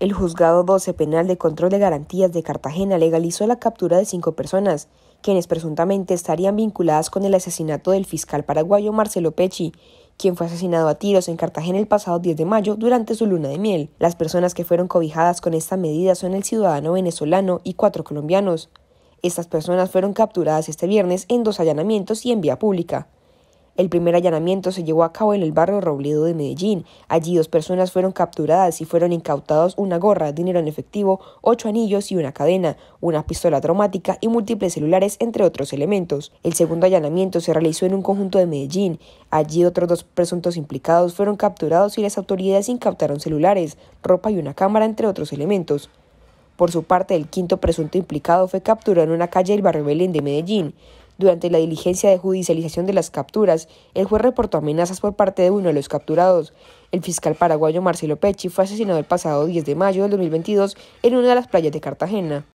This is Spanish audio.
El juzgado 12 penal de control de garantías de Cartagena legalizó la captura de cinco personas, quienes presuntamente estarían vinculadas con el asesinato del fiscal paraguayo Marcelo Pecci, quien fue asesinado a tiros en Cartagena el pasado 10 de mayo durante su luna de miel. Las personas que fueron cobijadas con esta medida son el ciudadano venezolano y cuatro colombianos. Estas personas fueron capturadas este viernes en dos allanamientos y en vía pública. El primer allanamiento se llevó a cabo en el barrio Robledo de Medellín. Allí dos personas fueron capturadas y fueron incautados una gorra, dinero en efectivo, ocho anillos y una cadena, una pistola traumática y múltiples celulares, entre otros elementos. El segundo allanamiento se realizó en un conjunto de Medellín. Allí otros dos presuntos implicados fueron capturados y las autoridades incautaron celulares, ropa y una cámara, entre otros elementos. Por su parte, el quinto presunto implicado fue capturado en una calle del barrio Belén de Medellín. Durante la diligencia de judicialización de las capturas, el juez reportó amenazas por parte de uno de los capturados. El fiscal paraguayo Marcelo Pecci fue asesinado el pasado 10 de mayo del 2022 en una de las playas de Cartagena.